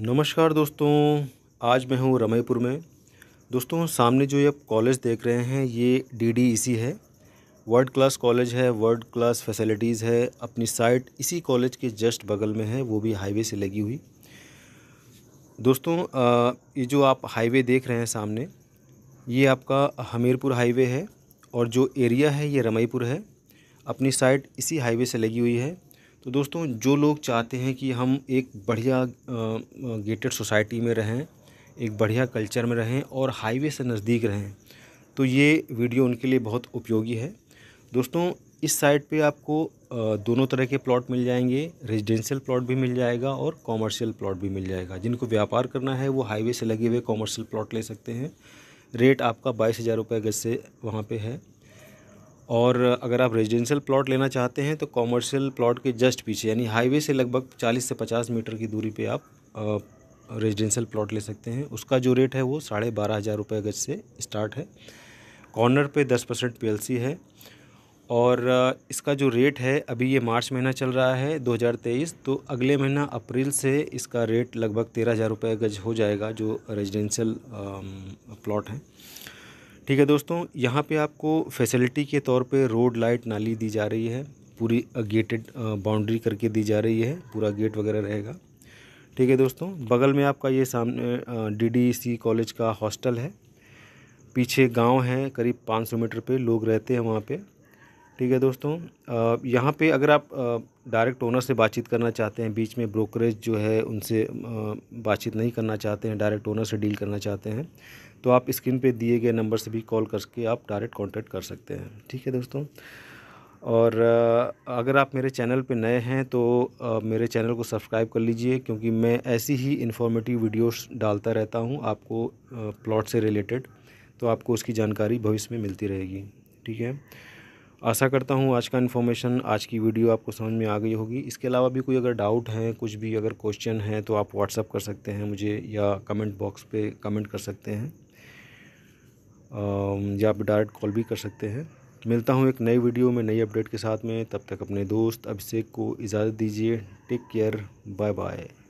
नमस्कार दोस्तों आज मैं हूँ रमईपुर में दोस्तों सामने जो ये आप कॉलेज देख रहे हैं ये डीडीईसी e है वर्ल्ड क्लास कॉलेज है वर्ल्ड क्लास फैसिलिटीज़ है अपनी साइट इसी कॉलेज के जस्ट बगल में है वो भी हाईवे से लगी हुई दोस्तों ये जो आप हाईवे देख रहे हैं सामने ये आपका हमीरपुर हाईवे है और जो एरिया है ये रमईपुर है अपनी साइट इसी हाईवे से लगी हुई है तो दोस्तों जो लोग चाहते हैं कि हम एक बढ़िया गेटेड सोसाइटी में रहें एक बढ़िया कल्चर में रहें और हाईवे से नज़दीक रहें तो ये वीडियो उनके लिए बहुत उपयोगी है दोस्तों इस साइट पे आपको दोनों तरह के प्लॉट मिल जाएंगे रेजिडेंशियल प्लॉट भी मिल जाएगा और कॉमर्शियल प्लॉट भी मिल जाएगा जिनको व्यापार करना है वो हाईवे से लगे हुए कॉमर्शियल प्लॉट ले सकते हैं रेट आपका बाईस हज़ार रुपये गज से वहाँ पे है और अगर आप रेजिडेंशियल प्लॉट लेना चाहते हैं तो कॉमर्शियल प्लॉट के जस्ट पीछे यानी हाईवे से लगभग 40 से 50 मीटर की दूरी पे आप रेजिडेंशियल प्लॉट ले सकते हैं उसका जो रेट है वो साढ़े बारह हज़ार रुपये गज से स्टार्ट है कॉर्नर पे दस परसेंट पी है और इसका जो रेट है अभी ये मार्च महीना चल रहा है 2023 तो अगले महीना अप्रैल से इसका रेट लगभग तेरह हज़ार रुपये गज हो जाएगा जो रेजिडेंशियल प्लॉट हैं ठीक है दोस्तों यहाँ पे आपको फैसिलिटी के तौर पे रोड लाइट नाली दी जा रही है पूरी गेटेड बाउंड्री करके दी जा रही है पूरा गेट वगैरह रहेगा ठीक है दोस्तों बगल में आपका ये सामने डीडीसी कॉलेज का हॉस्टल है पीछे गांव है करीब 500 मीटर पे लोग रहते हैं वहाँ पे ठीक है दोस्तों यहाँ पे अगर आप डायरेक्ट ओनर से बातचीत करना चाहते हैं बीच में ब्रोकरेज जो है उनसे बातचीत नहीं करना चाहते हैं डायरेक्ट ओनर से डील करना चाहते हैं तो आप स्क्रीन पे दिए गए नंबर से भी कॉल करके आप डायरेक्ट कांटेक्ट कर सकते हैं ठीक है दोस्तों और अगर आप मेरे चैनल पे नए हैं तो मेरे चैनल को सब्सक्राइब कर लीजिए क्योंकि मैं ऐसी ही इन्फॉर्मेटिव वीडियोस डालता रहता हूँ आपको प्लॉट से रिलेटेड तो आपको उसकी जानकारी भविष्य में मिलती रहेगी ठीक है आशा करता हूँ आज का इन्फॉर्मेशन आज की वीडियो आपको समझ में आ गई होगी इसके अलावा भी कोई अगर डाउट है कुछ भी अगर क्वेश्चन है तो आप व्हाट्सअप कर सकते हैं मुझे या कमेंट बॉक्स पे कमेंट कर सकते हैं या आप डायरेक्ट कॉल भी कर सकते हैं मिलता हूँ एक नई वीडियो में नई अपडेट के साथ में तब तक अपने दोस्त अभिषेक को इजाज़त दीजिए टेक केयर बाय बाय